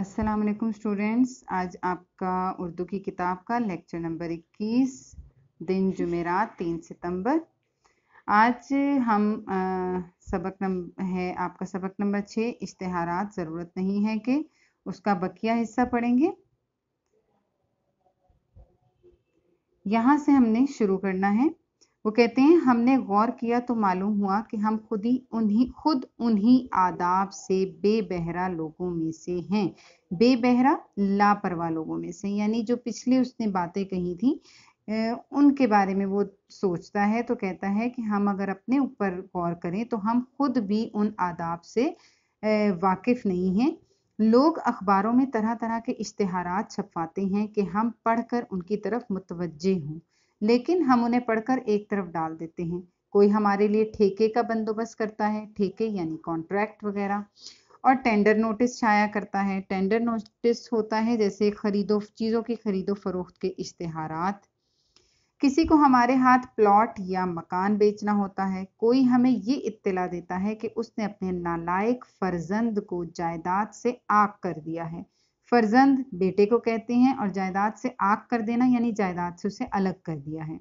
अस्सलाम वालेकुम स्टूडेंट्स आज आपका उर्दू की किताब का लेक्चर नंबर 21 दिन जुमेरात 3 सितंबर आज हम आ, सबक नंबर है आपका सबक नंबर 6 इश्तहार ज़रूरत नहीं है कि उसका बकिया हिस्सा पढ़ेंगे यहाँ से हमने शुरू करना है वो कहते हैं हमने गौर किया तो मालूम हुआ कि हम खुद ही उन्हीं खुद उन्हीं आदाब से बेबहरा लोगों में से हैं बेबहरा लापरवाह लोगों में से यानी जो पिछली उसने बातें कही थी उनके बारे में वो सोचता है तो कहता है कि हम अगर अपने ऊपर गौर करें तो हम खुद भी उन आदाब से वाकिफ़ नहीं हैं लोग अखबारों में तरह तरह के इश्तहार छपवाते हैं कि हम पढ़कर उनकी तरफ मुतवजे हों लेकिन हम उन्हें पढ़कर एक तरफ डाल देते हैं कोई हमारे लिए ठेके का बंदोबस्त करता है ठेके यानी कॉन्ट्रैक्ट वगैरह और टेंडर नोटिस छाया करता है टेंडर नोटिस होता है जैसे खरीदो चीज़ों की खरीदो फरोख्त के इश्तेहार किसी को हमारे हाथ प्लॉट या मकान बेचना होता है कोई हमें ये इत्तला देता है कि उसने अपने नालायक फर्जंद को जायदाद से आग कर दिया है फर्जंद बेटे को कहते हैं और जायदाद से आग कर देना यानी जायदाद से उसे अलग कर दिया है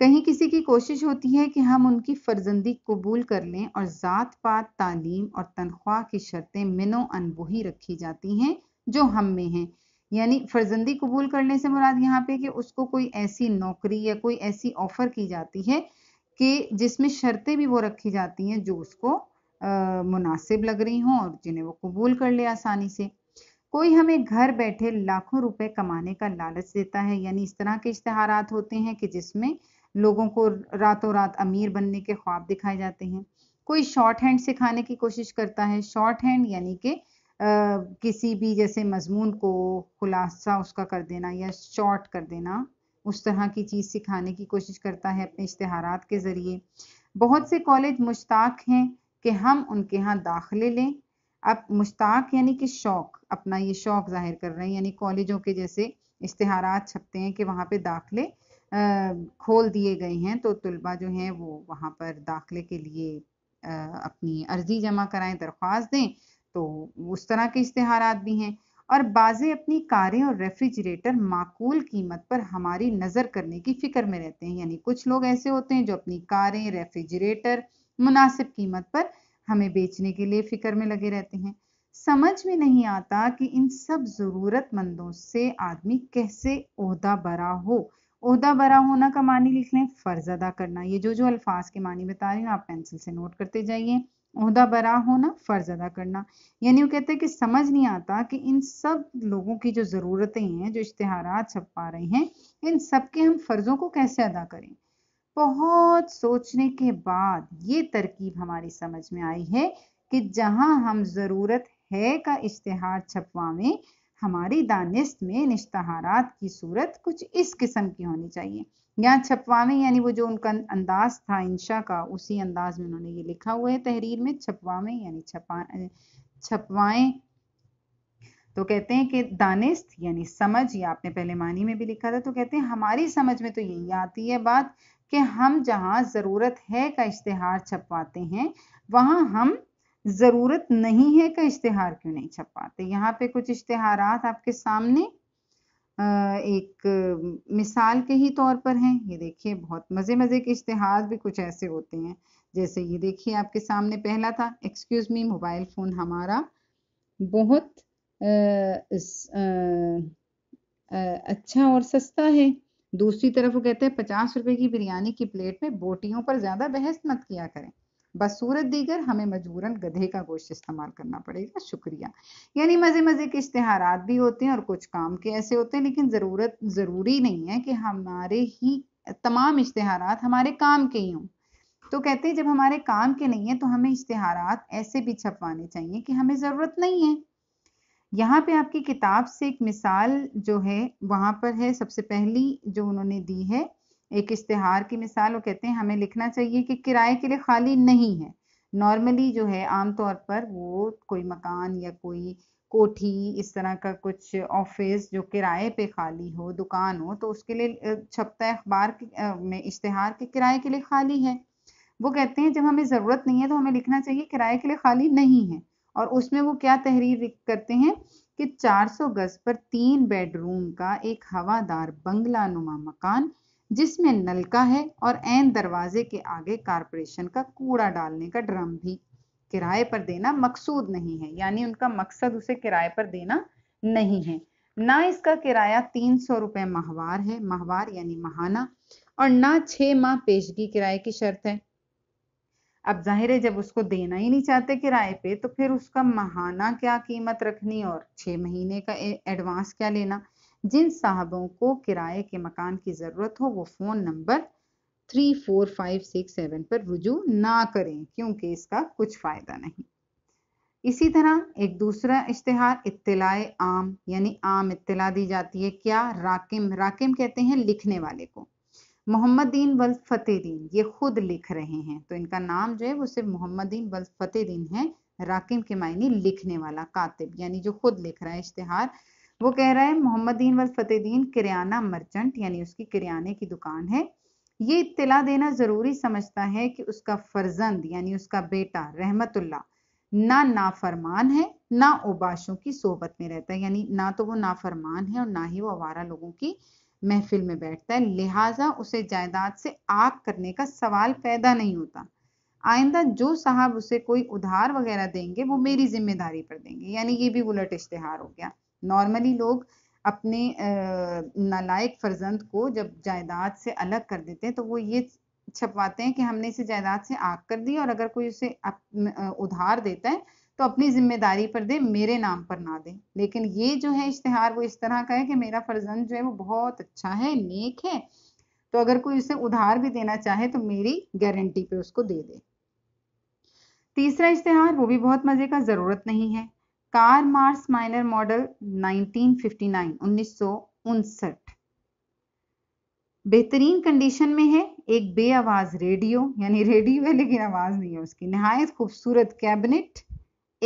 कहीं किसी की कोशिश होती है कि हम उनकी फर्जंदी कबूल कर लें और ज़ात पात तालीम और तनख्वाह की शर्तें मिनो अनबोही रखी जाती हैं जो हम में हैं यानी फर्जंदी कबूल करने से मुराद यहाँ पे कि उसको कोई ऐसी नौकरी या कोई ऐसी ऑफर की जाती है कि जिसमें शर्तें भी वो रखी जाती हैं जो उसको मुनासिब लग रही हों और जिन्हें वो कबूल कर ले आसानी से कोई हमें घर बैठे लाखों रुपए कमाने का लालच देता है यानी इस तरह के इश्तहारात होते हैं कि जिसमें लोगों को रातों रात अमीर बनने के ख्वाब दिखाए जाते हैं कोई शॉर्ट हैंड सिखाने की कोशिश करता है शॉर्ट हैंड यानी कि किसी भी जैसे मजमून को खुलासा उसका कर देना या शॉर्ट कर देना उस तरह की चीज़ सिखाने की कोशिश करता है अपने इश्तहारात के ज़रिए बहुत से कॉलेज मुश्ताक हैं कि हम उनके यहाँ दाखिले लें अब मुश्ताक यानी कि शौक अपना ये शौक जाहिर कर रहे हैं यानी कॉलेजों के जैसे इश्तेहार छपते हैं कि वहाँ पे दाखले खोल दिए गए हैं तो तलबा जो हैं वो वहाँ पर दाखले के लिए अपनी अर्जी जमा कराएं दरख्वास्त दें तो उस तरह के इश्तेहार भी हैं और बाज़े अपनी कारें और रेफ्रिजरेटर माकूल कीमत पर हमारी नज़र करने की फ़िक्र में रहते हैं यानी कुछ लोग ऐसे होते हैं जो अपनी कारें रेफ्रिजरेटर मुनासिब कीमत पर हमें बेचने के लिए फिक्र में लगे रहते हैं समझ में नहीं आता कि इन सब ज़रूरतमंदों से आदमी कैसे ओहदा बरा हो ओहदा बरा होना का मानी लिख लें फ़र्ज़ अदा करना ये जो जो अल्फाज के मानी बता रही हूँ आप पेंसिल से नोट करते जाइए अहदा बरा होना फ़र्ज़ अदा करना यानी वो कहते हैं कि समझ नहीं आता कि इन सब लोगों की जो ज़रूरतें हैं जो इश्तहार छपा रहे हैं इन सब के हम फ़र्ज़ों को कैसे अदा करें बहुत सोचने के बाद ये तरकीब हमारी समझ में आई है कि जहां हम ज़रूरत है का इश्तहार में हमारी दानिस्त में इश्तहारात की सूरत कुछ इस किस्म की होनी चाहिए यहाँ में यानी वो जो उनका अंदाज था इंशा का उसी अंदाज में उन्होंने ये लिखा हुआ है तहरीर में में यानी छपा छपवाएं तो कहते हैं कि दानिस्त यानी समझ ये आपने पहले मानी में भी लिखा था तो कहते हैं हमारी समझ में तो यही आती है बात कि हम जहाँ ज़रूरत है का इश्तहार छपवाते हैं वहाँ हम ज़रूरत नहीं है का इश्तहार क्यों नहीं छपवाते यहाँ पे कुछ इश्तेहार आपके सामने एक मिसाल के ही तौर पर हैं ये देखिए बहुत मज़े मज़े के इश्तहार भी कुछ ऐसे होते हैं जैसे ये देखिए आपके सामने पहला था एक्सक्यूज़ मी मोबाइल फ़ोन हमारा बहुत आ, इस, आ, आ, अच्छा और सस्ता है दूसरी तरफ वो कहते हैं पचास रुपए की बिरयानी की प्लेट में बोटियों पर ज्यादा बहस मत किया करें बसूरत दीगर हमें मजबूरन गधे का गोश्त इस्तेमाल करना पड़ेगा शुक्रिया यानी मज़े मज़े के इश्तेहार भी होते हैं और कुछ काम के ऐसे होते हैं लेकिन ज़रूरत ज़रूरी नहीं है कि हमारे ही तमाम इश्तेहार हमारे काम के ही हों तो कहते हैं जब हमारे काम के नहीं है तो हमें इश्तेहार ऐसे भी छपवाने चाहिए कि हमें ज़रूरत नहीं है यहाँ पे आपकी किताब से एक मिसाल जो है वहां पर है सबसे पहली जो उन्होंने दी है एक इश्तेहार की मिसाल वो कहते हैं हमें लिखना चाहिए कि किराए के लिए खाली नहीं है नॉर्मली जो है आमतौर पर वो कोई मकान या कोई कोठी इस तरह का कुछ ऑफिस जो किराए पे खाली हो दुकान हो तो उसके लिए छपता है अखबार में इश्तेहार के किराए के लिए खाली है वो कहते हैं जब हमें ज़रूरत नहीं है तो हमें लिखना चाहिए किराए के लिए खाली नहीं है और उसमें वो क्या तहरीर करते हैं कि 400 गज पर तीन बेडरूम का एक हवादार बंगला नुमा मकान जिसमें नलका है और एन दरवाजे के आगे कारपोरेशन का कूड़ा डालने का ड्रम भी किराए पर देना मकसूद नहीं है यानी उनका मकसद उसे किराए पर देना नहीं है ना इसका किराया तीन सौ रुपये माहवार है माहवार यानी महाना और ना छह माह पेशगी किराए की शर्त है अब जाहिर है जब उसको देना ही नहीं चाहते किराए पे तो फिर उसका महाना क्या कीमत रखनी और छह महीने का एडवांस क्या लेना जिन साहबों को किराए के मकान की ज़रूरत हो वो phone number three four five six seven पर रुजू ना करें क्योंकि इसका कुछ फ़ायदा नहीं इसी तरह एक दूसरा इश्तेहार इतलाए आम यानी आम इतला दी जाती है क्या राकिम राकिम कहते हैं लिखने वाले को मोहम्मद दीन वल दीन ये खुद लिख रहे हैं तो इनका नाम जो है वो सिर्फ मोहम्मदीन वल दीन है राकिम के मायने लिखने वाला कातिब यानी जो खुद लिख रहा है इश्तहार वो कह रहा है दीन वल दीन किरियाना मर्चेंट यानी उसकी किरियाने की दुकान है ये इत्तला देना ज़रूरी समझता है कि उसका फर्जंद यानी उसका बेटा रहमतुल्ला ना नाफरमान है ना ओबाशों की सोबत में रहता है यानी ना तो वो नाफरमान है और ना ही वो आवारा लोगों की महफिल में बैठता है लिहाजा उसे जायदाद से आग करने का सवाल पैदा नहीं होता आइंदा जो साहब उसे कोई उधार वगैरह देंगे वो मेरी जिम्मेदारी पर देंगे यानी ये भी उलट इश्तेहार हो गया नॉर्मली लोग अपने नालायक फर्जंद को जब जायदाद से अलग कर देते हैं तो वो ये छपवाते हैं कि हमने इसे जायदाद से आग कर दी और अगर कोई उसे उधार देता है तो अपनी जिम्मेदारी पर दे मेरे नाम पर ना दे लेकिन ये जो है इश्तहार वो इस तरह का है कि मेरा फर्जंद जो है वो बहुत अच्छा है नेक है तो अगर कोई उसे उधार भी देना चाहे तो मेरी गारंटी पे उसको दे दे तीसरा इश्तहार वो भी बहुत मज़े का ज़रूरत नहीं है कार मार्स माइनर मॉडल 1959 उन्नीस बेहतरीन कंडीशन में है एक बे आवाज रेडियो यानी रेडियो है लेकिन आवाज नहीं है उसकी नहायत खूबसूरत कैबिनेट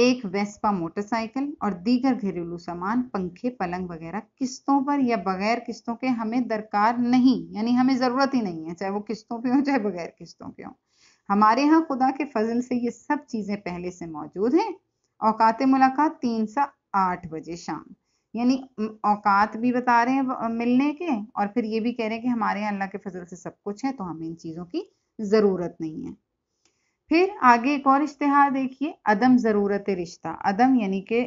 एक वेस्पा मोटरसाइकिल और दीगर घरेलू सामान पंखे पलंग वगैरह किस्तों पर या बगैर किस्तों के हमें दरकार नहीं यानी हमें ज़रूरत ही नहीं है चाहे वो किस्तों पे हो चाहे बगैर किस्तों के हों हमारे यहाँ खुदा के फजल से ये सब चीज़ें पहले से मौजूद हैं औकात मुलाकात तीन सा आठ बजे शाम यानी औकात भी बता रहे हैं मिलने के और फिर ये भी कह रहे हैं कि हमारे यहाँ अल्लाह के फजल से सब कुछ है तो हमें इन चीज़ों की ज़रूरत नहीं है फिर आगे एक और इश्तेहार देखिए अदम ज़रूरत रिश्ता अदम यानी के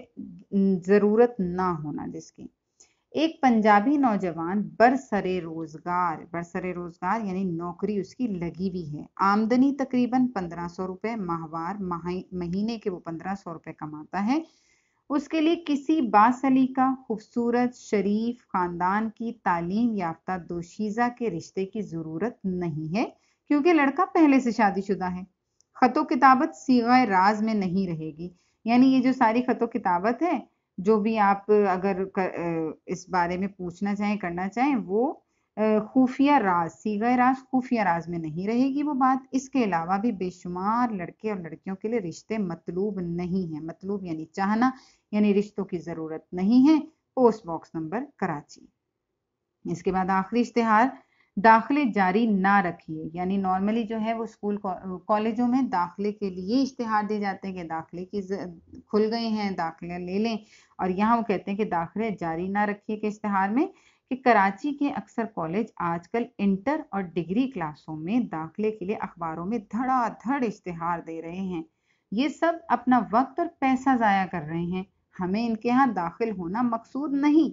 ज़रूरत ना होना जिसकी एक पंजाबी नौजवान बरसरे रोज़गार बरसरे रोज़गार यानी नौकरी उसकी लगी हुई है आमदनी तकरीबन पंद्रह सौ रुपये माहवार महीने के वो पंद्रह सौ रुपये कमाता है उसके लिए किसी बासलीका खूबसूरत शरीफ खानदान की तालीम याफ्ता दोशीज़ा के रिश्ते की ज़रूरत नहीं है क्योंकि लड़का पहले से शादीशुदा है ख़तो किताबत सीगा राज में नहीं रहेगी यानी ये जो सारी ख़तो किताबत है जो भी आप अगर कर, इस बारे में पूछना चाहें करना चाहें वो खुफिया राज सीगा राज खुफिया राज में नहीं रहेगी वो बात इसके अलावा भी बेशुमार लड़के और लड़कियों के लिए रिश्ते मतलूब नहीं है मतलूब यानी चाहना यानी रिश्तों की ज़रूरत नहीं है पोस्ट बॉक्स नंबर कराची इसके बाद आखिरी इश्तेहार दाखिले जारी ना रखिए यानी नॉर्मली जो है वो स्कूल कॉलेजों में दाखिले के लिए इश्तेहार दिए जाते हैं कि दाखिले की खुल गए हैं दाखिले ले लें और यहाँ वो कहते हैं कि दाखिले जारी ना रखिए के इश्तहार में कि कराची के अक्सर कॉलेज आजकल इंटर और डिग्री क्लासों में दाखिले के लिए अखबारों में धड़ाधड़ इश्तेहार दे रहे हैं ये सब अपना वक्त और पैसा ज़ाया कर रहे हैं हमें इनके यहाँ दाखिल होना मकसूद नहीं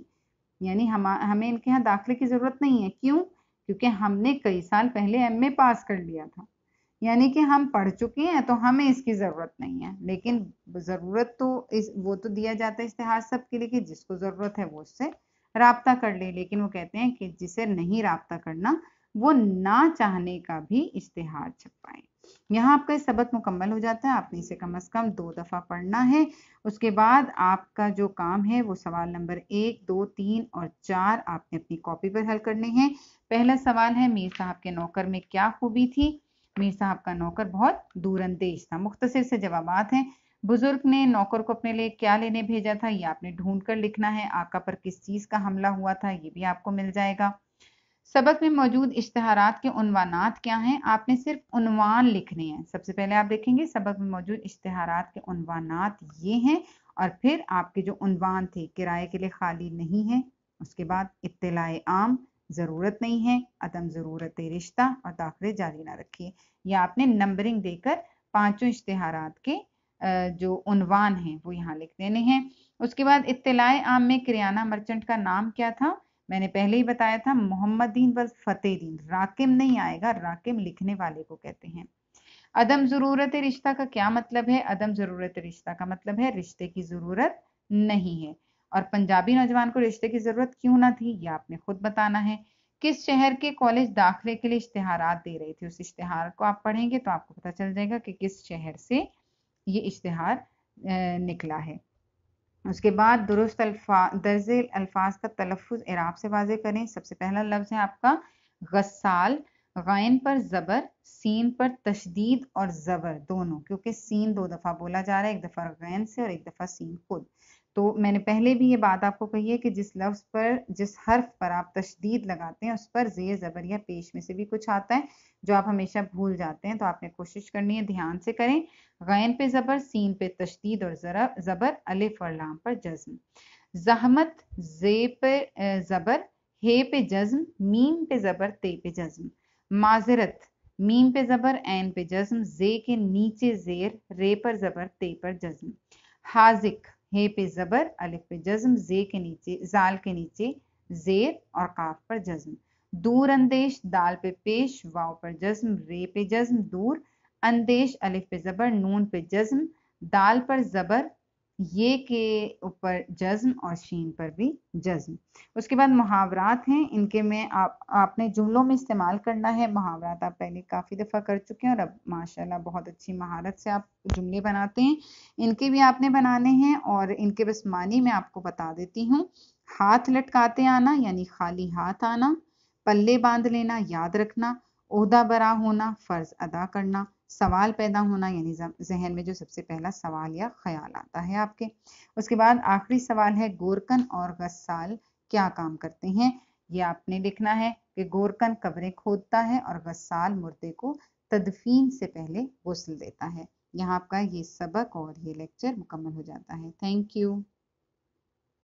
यानी हम हमें इनके यहाँ दाखिले की ज़रूरत नहीं है क्यों क्योंकि हमने कई साल पहले एम पास कर लिया था यानी कि हम पढ़ चुके हैं तो हमें इसकी ज़रूरत नहीं है लेकिन ज़रूरत तो इस वो तो दिया जाता है इश्तहार सब के लिए कि जिसको ज़रूरत है वो उससे रबता कर ले लेकिन वो कहते हैं कि जिसे नहीं रबता करना वो ना चाहने का भी इश्तहार छपाए यहाँ आपका ये सबक मुकम्मल हो जाता है आपने इसे कम अज़ कम दो दफ़ा पढ़ना है उसके बाद आपका जो काम है वो सवाल नंबर एक दो तीन और चार आपने अपनी कॉपी पर हल करने हैं पहला सवाल है मीर साहब के नौकर में क्या खूबी थी मीर साहब का नौकर बहुत दूरंदेश था मुख्तसर से जवाब है बुजुर्ग ने नौकर को अपने लिए क्या लेने भेजा था ये आपने ढूंढ कर लिखना है आका पर किस चीज़ का हमला हुआ था ये भी आपको मिल जाएगा सबक में मौजूद इश्तहारात के उनवानात क्या हैं आपने सिर्फ उनवान लिखने हैं सबसे पहले आप देखेंगे सबक में मौजूद इश्तहारात के उनवानात ये हैं और फिर आपके जो उनवान थे किराए के लिए खाली नहीं है उसके बाद इतलाए आम ज़रूरत नहीं है अदम ज़रूरत रिश्ता और दाखिले जारी ना रखिए यह आपने नंबरिंग देकर पांचों इश्तहारात के जो उनवान हैं वो यहाँ लिख देने हैं उसके बाद इतलाए आम में किराना मर्चेंट का नाम क्या था मैंने पहले ही बताया था मोहम्मद मोहम्मदीन फतेह फतेहदीन राकिम नहीं आएगा राकिम लिखने वाले को कहते हैं अदम ज़रूरत रिश्ता का क्या मतलब है अदम ज़रूरत रिश्ता का मतलब है रिश्ते की ज़रूरत नहीं है और पंजाबी नौजवान को रिश्ते की ज़रूरत क्यों ना थी यह आपने खुद बताना है किस शहर के कॉलेज दाखिले के लिए इश्तेहार दे रहे थे उस इश्तेहार को आप पढ़ेंगे तो आपको पता चल जाएगा कि किस शहर से ये इश्तेहार निकला है उसके बाद दुरुस्त अल्फा दर्ज अल्फाज का तलफ़ इराब से वाजे करें सबसे पहला लफ्ज़ है आपका गसाल गैन पर ज़बर सीन पर तशदीद और ज़बर दोनों क्योंकि सीन दो दफ़ा बोला जा रहा है एक दफ़ा गैन से और एक दफ़ा सीन खुद तो मैंने पहले भी ये बात आपको कही है कि जिस लफ्ज़ पर जिस हर्फ पर आप तशदीद लगाते हैं उस पर जेर ज़बर या पेश में से भी कुछ आता है जो आप हमेशा भूल जाते हैं तो आपने कोशिश करनी है ध्यान से करें गैन पे ज़बर सीन पे तशदीद और ज़रा ज़बर अलिफ और लाम पर जज्म जहमत जे पे ज़बर हे पे जज्म मीम पे ज़बर ते पे जज्म माजरत मीम पे जबर एन पे जज्म जे के नीचे जेर रे पर जबर ते पर जज्म हाजिक हे पे जबर अलिफ पे जज्म जे के नीचे जाल के नीचे जेर और काफ पर जज्म दूर अंदेश दाल पे पेश वाव पर जज्म रे पे जज्म दूर अंदेश अलिफ पे जबर नून पे जज्म दाल पर जबर ये के ऊपर जज्म और शीन पर भी जज्म उसके बाद मुहावरात हैं इनके में आप आपने जुमलों में इस्तेमाल करना है मुहावरात आप पहले काफ़ी दफ़ा कर चुके हैं और अब माशाल्लाह बहुत अच्छी महारत से आप जुमले बनाते हैं इनके भी आपने बनाने हैं और इनके बस मानी मैं आपको बता देती हूँ हाथ लटकाते आना यानी खाली हाथ आना पल्ले बांध लेना याद रखना उहदा बरा होना फ़र्ज़ अदा करना सवाल पैदा होना यानी जहन में जो सबसे पहला सवाल या ख्याल आता है आपके उसके बाद आखिरी सवाल है गोरकन और गसाल क्या काम करते हैं ये आपने लिखना है कि गोरकन कब्रें खोदता है और गसाल मुर्दे को तदफीन से पहले गसल देता है यहाँ आपका ये सबक और ये लेक्चर मुकम्मल हो जाता है थैंक यू